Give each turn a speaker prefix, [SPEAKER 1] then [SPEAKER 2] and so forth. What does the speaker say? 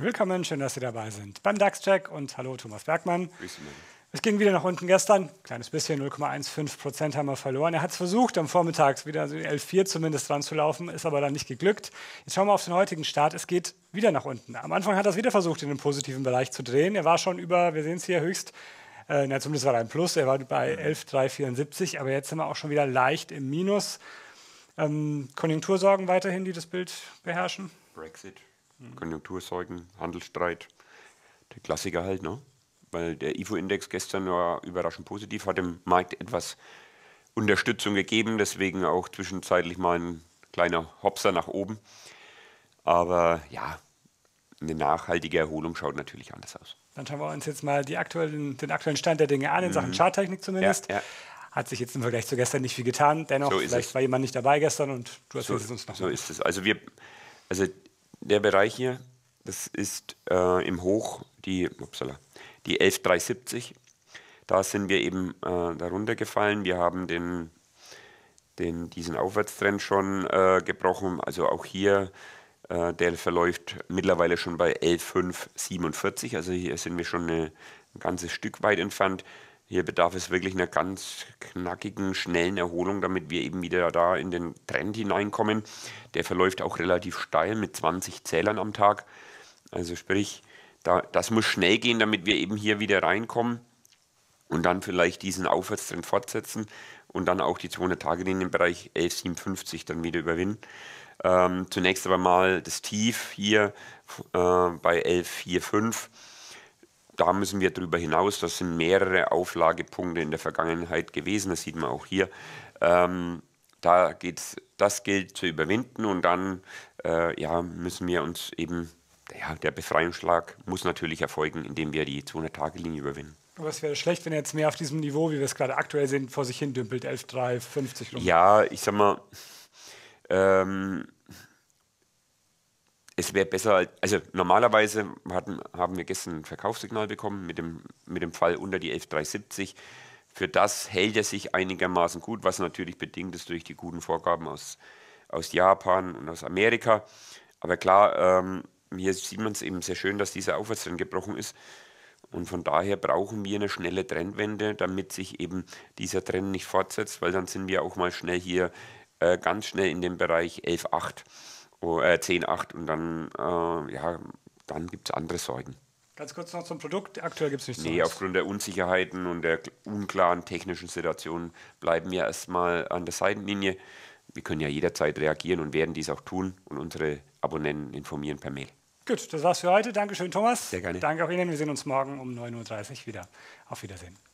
[SPEAKER 1] Willkommen, schön, dass Sie dabei sind beim DAX-Check und hallo Thomas Bergmann. Grüß Grüße es ging wieder nach unten gestern, kleines bisschen, 0,15 Prozent haben wir verloren. Er hat es versucht, am Vormittag wieder also in L4 zumindest dran zu laufen, ist aber dann nicht geglückt. Jetzt schauen wir auf den heutigen Start. Es geht wieder nach unten. Am Anfang hat er es wieder versucht, in den positiven Bereich zu drehen. Er war schon über, wir sehen es hier, höchst, äh, na, zumindest war er ein Plus, er war bei 11,374, aber jetzt sind wir auch schon wieder leicht im Minus. Ähm, Konjunktursorgen weiterhin, die das Bild beherrschen?
[SPEAKER 2] Brexit. Mhm. Handelsstreit, der Klassiker halt, ne? Weil der IFO-Index gestern war überraschend positiv, hat dem Markt etwas Unterstützung gegeben, deswegen auch zwischenzeitlich mal ein kleiner Hopser nach oben. Aber ja, eine nachhaltige Erholung schaut natürlich anders aus.
[SPEAKER 1] Dann schauen wir uns jetzt mal aktuellen, den aktuellen Stand der Dinge an, in mhm. Sachen Charttechnik zumindest. Ja, ja. Hat sich jetzt im Vergleich zu gestern nicht viel getan. Dennoch, so vielleicht es. war jemand nicht dabei gestern und du hast so, es uns noch. So ist
[SPEAKER 2] es. Also wir, also der Bereich hier, das ist äh, im Hoch die, upsala, die 11370. Da sind wir eben äh, darunter gefallen. Wir haben den, den, diesen Aufwärtstrend schon äh, gebrochen. Also auch hier, äh, der verläuft mittlerweile schon bei 11547. Also hier sind wir schon eine, ein ganzes Stück weit entfernt. Hier bedarf es wirklich einer ganz knackigen, schnellen Erholung, damit wir eben wieder da in den Trend hineinkommen. Der verläuft auch relativ steil mit 20 Zählern am Tag. Also sprich, da, das muss schnell gehen, damit wir eben hier wieder reinkommen und dann vielleicht diesen Aufwärtstrend fortsetzen und dann auch die 200 Tage in den Bereich 11,57 dann wieder überwinden. Ähm, zunächst aber mal das Tief hier äh, bei 11,45 da müssen wir darüber hinaus. Das sind mehrere Auflagepunkte in der Vergangenheit gewesen. Das sieht man auch hier. Ähm, da geht's, das gilt zu überwinden und dann äh, ja, müssen wir uns eben, ja, der Befreiungsschlag muss natürlich erfolgen, indem wir die 200-Tage-Linie überwinden.
[SPEAKER 1] Aber es wäre schlecht, wenn er jetzt mehr auf diesem Niveau, wie wir es gerade aktuell sehen, vor sich hin dümpelt, 11, 3, 50 rum.
[SPEAKER 2] Ja, ich sag mal, ähm, es wäre besser, also normalerweise hatten, haben wir gestern ein Verkaufssignal bekommen mit dem, mit dem Fall unter die 11,370. Für das hält er sich einigermaßen gut, was natürlich bedingt ist durch die guten Vorgaben aus, aus Japan und aus Amerika. Aber klar, ähm, hier sieht man es eben sehr schön, dass dieser Aufwärtstrend gebrochen ist. Und von daher brauchen wir eine schnelle Trendwende, damit sich eben dieser Trend nicht fortsetzt, weil dann sind wir auch mal schnell hier äh, ganz schnell in dem Bereich 11,8. 10, 8 äh, und dann, äh, ja, dann gibt es andere Sorgen.
[SPEAKER 1] Ganz kurz noch zum Produkt. Aktuell gibt es nichts. Nee, sonst.
[SPEAKER 2] aufgrund der Unsicherheiten und der unklaren technischen Situation bleiben wir erstmal an der Seitenlinie. Wir können ja jederzeit reagieren und werden dies auch tun und unsere Abonnenten informieren per Mail.
[SPEAKER 1] Gut, das war's für heute. Dankeschön, Thomas. Sehr gerne. Danke auch Ihnen. Wir sehen uns morgen um 9.30 Uhr wieder. Auf Wiedersehen.